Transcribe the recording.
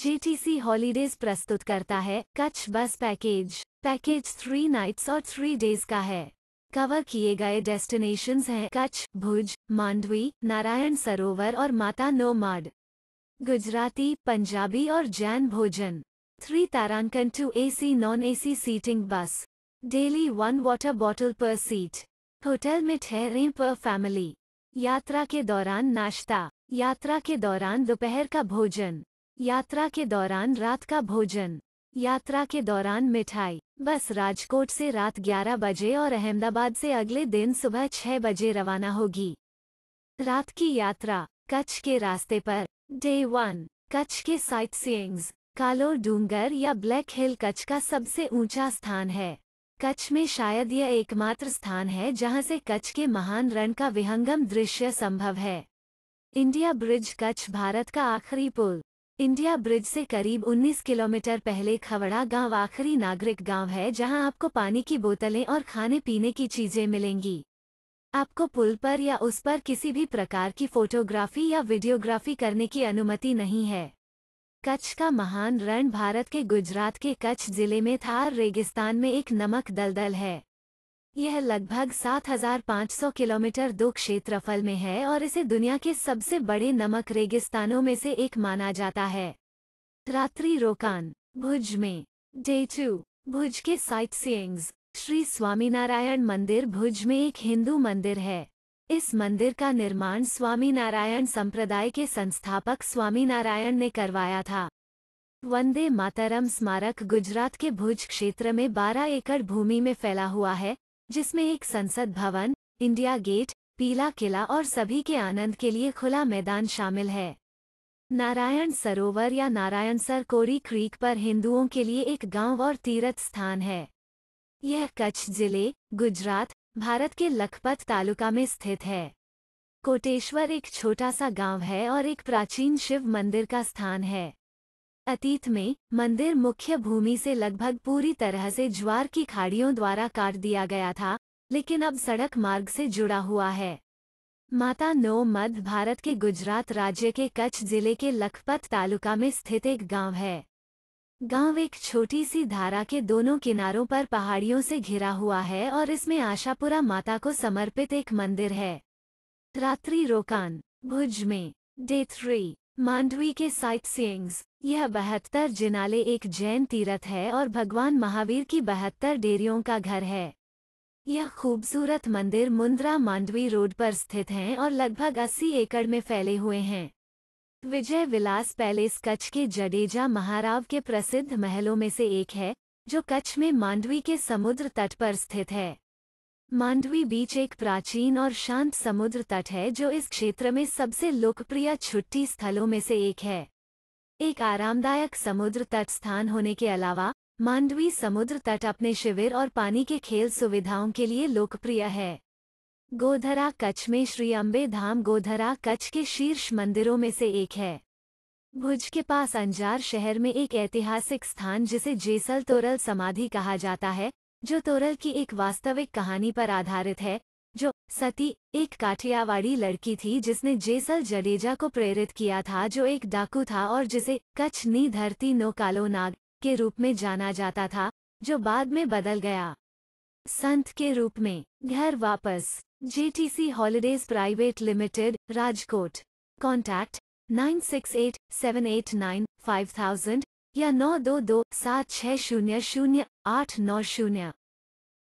GTC holidays प्रस्तुत करता है Kutch bus package package three nights और थ्री डेज का है कवर किए गए डेस्टिनेशंस हैं कच्छ भुज मांडवी नारायण सरोवर और माता नो मड गुजराती पंजाबी और जैन भोजन थ्री तारांकन two AC non AC seating bus daily one water bottle पर सीट होटल में ठहरें पर फैमिली यात्रा के दौरान नाश्ता यात्रा के दौरान दोपहर का भोजन यात्रा के दौरान रात का भोजन यात्रा के दौरान मिठाई बस राजकोट से रात 11 बजे और अहमदाबाद से अगले दिन सुबह 6 बजे रवाना होगी रात की यात्रा कच्छ के रास्ते पर डे वन कच्छ के साइट सींग्स कालो डूंगर या ब्लैक हिल कच्छ का सबसे ऊंचा स्थान है कच्छ में शायद यह एकमात्र स्थान है जहां से कच्छ के महान रण का विहंगम दृश्य संभव है इंडिया ब्रिज कच्छ भारत का आखिरी पुल इंडिया ब्रिज से करीब 19 किलोमीटर पहले खवड़ा गांव आखिरी नागरिक गांव है जहां आपको पानी की बोतलें और खाने पीने की चीजें मिलेंगी आपको पुल पर या उस पर किसी भी प्रकार की फोटोग्राफी या वीडियोग्राफी करने की अनुमति नहीं है कच्छ का महान रण भारत के गुजरात के कच्छ जिले में थार रेगिस्तान में एक नमक दलदल है यह लगभग 7,500 किलोमीटर दो क्षेत्रफल में है और इसे दुनिया के सबसे बड़े नमक रेगिस्तानों में से एक माना जाता है रात्रि रोकान भुज में डे टू भुज के साइट सीइंग्स श्री स्वामीनारायण मंदिर भुज में एक हिंदू मंदिर है इस मंदिर का निर्माण स्वामीनारायण संप्रदाय के संस्थापक स्वामीनारायण ने करवाया था वंदे मातरम स्मारक गुजरात के भुज क्षेत्र में 12 एकड़ भूमि में फैला हुआ है जिसमें एक संसद भवन इंडिया गेट पीला किला और सभी के आनंद के लिए खुला मैदान शामिल है नारायण सरोवर या नारायण सर कोरी क्रीक पर हिंदुओं के लिए एक गांव और तीर्थ स्थान है यह कच्छ जिले गुजरात भारत के लखपत तालुका में स्थित है कोटेश्वर एक छोटा सा गांव है और एक प्राचीन शिव मंदिर का स्थान है अतीत में मंदिर मुख्य भूमि से लगभग पूरी तरह से ज्वार की खाड़ियों द्वारा काट दिया गया था लेकिन अब सड़क मार्ग से जुड़ा हुआ है माता नो मध्य भारत के गुजरात राज्य के कच्छ जिले के लखपत तालुका में स्थित एक गांव है गांव एक छोटी सी धारा के दोनों किनारों पर पहाड़ियों से घिरा हुआ है और इसमें आशापुरा माता को समर्पित एक मंदिर है रात्रि रोकान भुज में डे थ्री मांडवी के साइट सींग्स यह बहत्तर जिनाले एक जैन तीर्थ है और भगवान महावीर की बहत्तर डेरियों का घर है यह खूबसूरत मंदिर मुंद्रा मांडवी रोड पर स्थित हैं और लगभग 80 एकड़ में फैले हुए हैं विजय विलास पैलेस कच्छ के जडेजा महाराव के प्रसिद्ध महलों में से एक है जो कच्छ में मांडवी के समुद्र तट पर स्थित है मांडवी बीच एक प्राचीन और शांत समुद्र तट है जो इस क्षेत्र में सबसे लोकप्रिय छुट्टी स्थलों में से एक है एक आरामदायक समुद्र तट स्थान होने के अलावा मांडवी समुद्र तट अपने शिविर और पानी के खेल सुविधाओं के लिए लोकप्रिय है गोधरा कच्छ में श्री अम्बे धाम गोधरा कच्छ के शीर्ष मंदिरों में से एक है भुज के पास अंजार शहर में एक ऐतिहासिक स्थान जिसे जेसल तोरल समाधि कहा जाता है जो तोरल की एक वास्तविक कहानी पर आधारित है जो सती एक काठियावाड़ी लड़की थी जिसने जेसल जडेजा को प्रेरित किया था जो एक डाकू था और जिसे कच्छ नी धरती नो कालो नाग के रूप में जाना जाता था जो बाद में बदल गया संत के रूप में घर वापस JTC holidays private limited Rajkot contact nine six eight seven eight nine five thousand या नौ दो दो सात छः शून्य शून्य આઠ નવ શૂન્ય